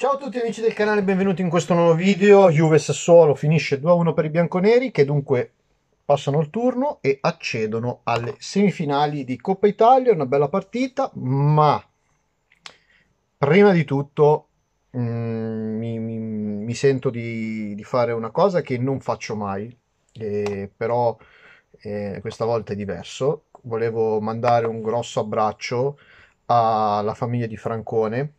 Ciao a tutti amici del canale, benvenuti in questo nuovo video. Juve Sassuolo finisce 2-1 per i bianconeri che dunque passano il turno e accedono alle semifinali di Coppa Italia. Una bella partita, ma prima di tutto mh, mm, mi, mi, mi, sento di, di, fare una cosa che non faccio mai, eh, però eh, questa volta è diverso. Volevo mandare un grosso abbraccio alla famiglia di Francone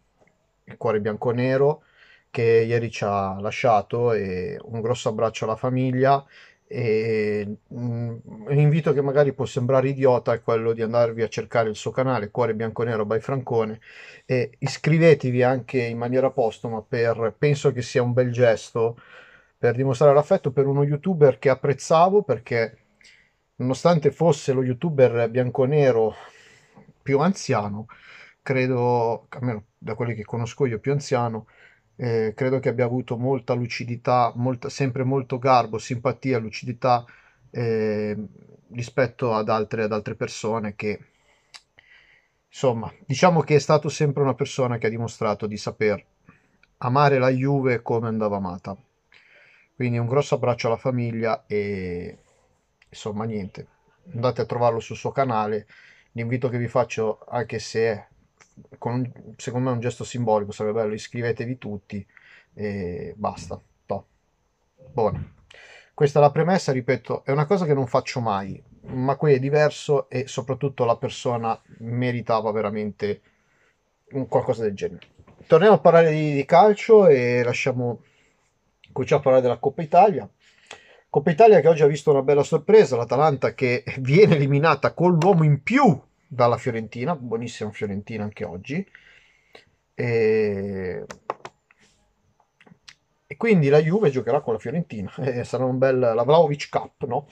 il cuore bianco-nero che ieri ci ha lasciato e un grosso abbraccio alla famiglia e un mm, invito che magari può sembrare idiota è quello di andarvi a cercare il suo canale Cuore bianco-nero by Francone e iscrivetevi anche in maniera postuma per penso che sia un bel gesto per dimostrare l'affetto per uno youtuber che apprezzavo perché nonostante fosse lo youtuber bianco-nero più anziano credo, almeno da quelli che conosco io più anziano, eh, credo che abbia avuto molta lucidità, molta, sempre molto garbo, simpatia, lucidità eh, rispetto ad altre, ad altre persone che, insomma, diciamo che è stato sempre una persona che ha dimostrato di saper amare la Juve come andava amata. Quindi un grosso abbraccio alla famiglia e insomma niente, andate a trovarlo sul suo canale. L'invito che vi faccio, anche se è con, secondo me un gesto simbolico sarebbe bello iscrivetevi tutti e basta to. buono questa è la premessa ripeto è una cosa che non faccio mai ma qui è diverso e soprattutto la persona meritava veramente un qualcosa del genere torniamo a parlare di, di calcio e lasciamo cominciamo a parlare della Coppa Italia Coppa Italia che oggi ha visto una bella sorpresa, l'Atalanta che viene eliminata con l'uomo in più dalla Fiorentina, buonissima Fiorentina anche oggi. E... e, quindi la Juve giocherà con la Fiorentina, e eh, sarà un bel la Vlaovic Cup, no?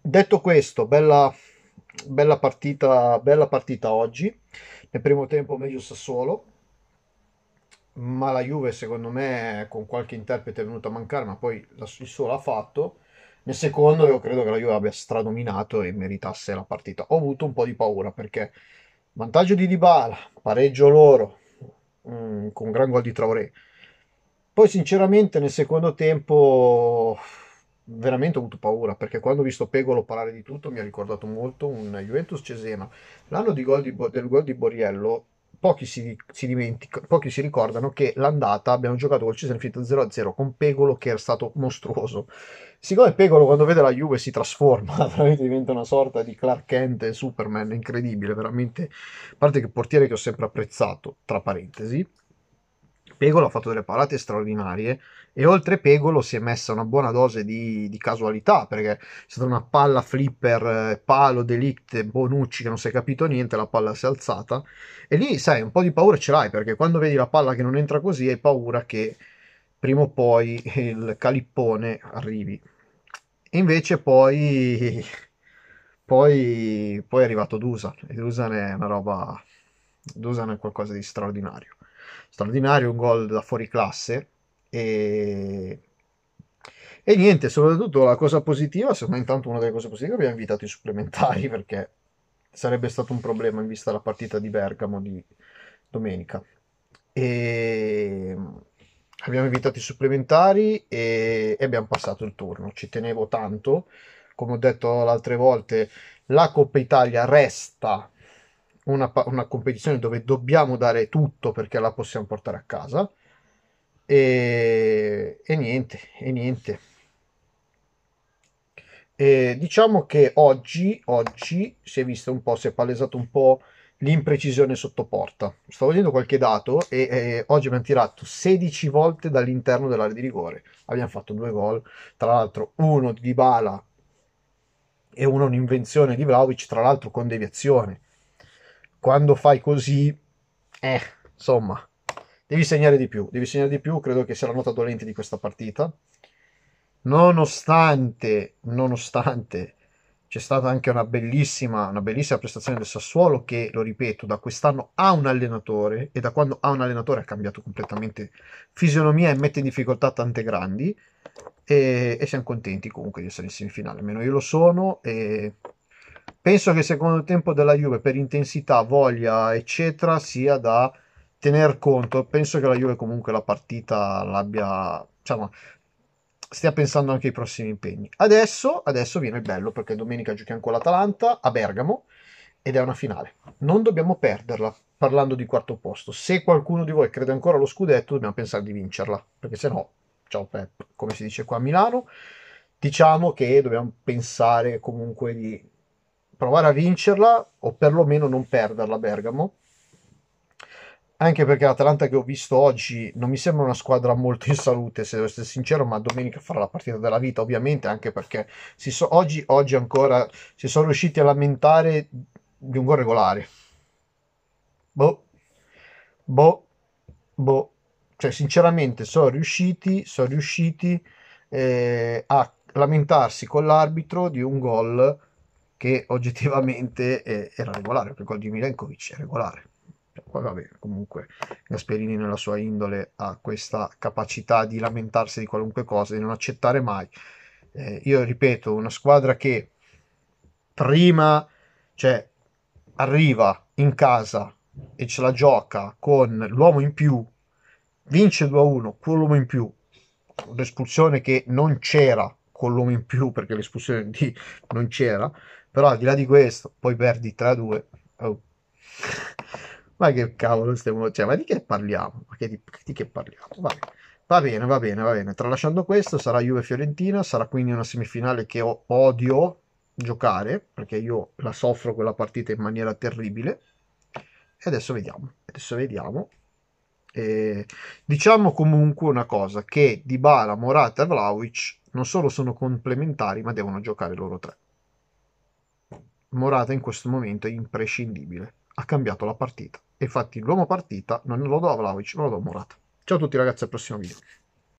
Detto questo, bella, bella, partita, bella partita oggi, nel primo tempo meglio Sassuolo, ma la Juve secondo me con qualche interprete è venuta a mancare, ma poi il suo l'ha fatto nel secondo io credo che la Juve abbia stradominato e meritasse la partita. Ho avuto un po' di paura perché vantaggio di Dybala, pareggio loro, mh, mm, con un gran gol di Traoré. Poi sinceramente nel secondo tempo veramente ho avuto paura perché quando ho visto Pegolo parlare di tutto mi ha ricordato molto un Juventus Cesena. L'anno di gol di, del gol di Boriello pochi si, si, pochi si ricordano che l'andata abbiamo giocato col Cesare Cesenfit 0-0 con Pegolo che era stato mostruoso. Siccome Pegolo quando vede la Juve si trasforma, veramente diventa una sorta di Clark Kent e Superman, incredibile, veramente. A parte che portiere che ho sempre apprezzato, tra parentesi Pegolo ha fatto delle parate straordinarie e oltre Pegolo si è messa una buona dose di, di casualità perché è stata una palla flipper, eh, palo, delict, Bonucci che non si è capito niente, la palla si è alzata e lì sai un po' di paura ce l'hai perché quando vedi la palla che non entra così hai paura che prima o poi il calippone arrivi e invece poi, poi, poi è arrivato Dusan e Dusan è una roba Dusan è qualcosa di straordinario straordinario, un gol da fuori classe. E... e, niente, soprattutto la cosa positiva, secondo me intanto una delle cose positive è che abbiamo invitato i supplementari perché sarebbe stato un problema in vista della partita di Bergamo di domenica. E... Abbiamo invitato i supplementari e... e abbiamo passato il turno. Ci tenevo tanto, come ho detto le altre volte, la Coppa Italia resta una, una competizione dove dobbiamo dare tutto perché la possiamo portare a casa. E, e, niente, e niente. E diciamo che oggi, oggi si è visto un po', si è palesato un po' l'imprecisione sotto porta. Stavo vedendo qualche dato e, e oggi abbiamo tirato 16 volte dall'interno dell'area di rigore. Abbiamo fatto due gol, tra l'altro uno di Bala e uno un'invenzione di Vlaovic, tra l'altro con deviazione quando fai così, eh, insomma, devi segnare di più, devi segnare di più, credo che sia la nota dolente di questa partita. Nonostante, nonostante c'è stata anche una bellissima, una bellissima prestazione del Sassuolo che, lo ripeto, da quest'anno ha un allenatore e da quando ha un allenatore ha cambiato completamente fisionomia e mette in difficoltà tante grandi e, e siamo contenti comunque di essere in semifinale, almeno io lo sono e Penso che il secondo tempo della Juve per intensità, voglia, eccetera, sia da tener conto. Penso che la Juve comunque la partita l'abbia, diciamo, stia pensando anche ai prossimi impegni. Adesso, adesso viene il bello perché domenica giochiamo con l'Atalanta a Bergamo ed è una finale. Non dobbiamo perderla parlando di quarto posto. Se qualcuno di voi crede ancora allo scudetto, dobbiamo pensare di vincerla, perché se no, ciao Pep, come si dice qua a Milano, diciamo che dobbiamo pensare comunque di provare a vincerla o perlomeno non perderla a Bergamo. Anche perché l'Atalanta che ho visto oggi non mi sembra una squadra molto in salute, se devo essere sincero, ma domenica farà la partita della vita, ovviamente, anche perché so, oggi, oggi ancora si sono riusciti a lamentare di un gol regolare. Boh, boh, boh. Cioè, sinceramente, sono riusciti, sono riusciti eh, a lamentarsi con l'arbitro di un gol che oggettivamente eh, era regolare, perché quel di Milenkovic è regolare. Cioè, poi va bene, comunque Gasperini nella sua indole ha questa capacità di lamentarsi di qualunque cosa, di non accettare mai. Eh, io ripeto, una squadra che prima, cioè, arriva in casa e ce la gioca con l'uomo in più, vince 2-1 con l'uomo in più, l'espulsione che non c'era con l'uomo in più perché l'espulsione di non c'era, però al di là di questo, poi perdi 3-2. Oh. ma che cavolo stiamo... Cioè, ma di che parliamo? Ma che di, di che parliamo? Vai. Va bene, va bene, va bene. Tralasciando questo, sarà Juve-Fiorentina, sarà quindi una semifinale che odio giocare, perché io la soffro quella partita in maniera terribile. E adesso vediamo, adesso vediamo. E diciamo comunque una cosa, che Dybala, Morata e Vlaovic non solo sono complementari, ma devono giocare loro tre. Morata in questo momento è imprescindibile. Ha cambiato la partita. Infatti l'uomo partita non lo do a Vlaovic, ma lo do a Morata. Ciao a tutti ragazzi, al prossimo video.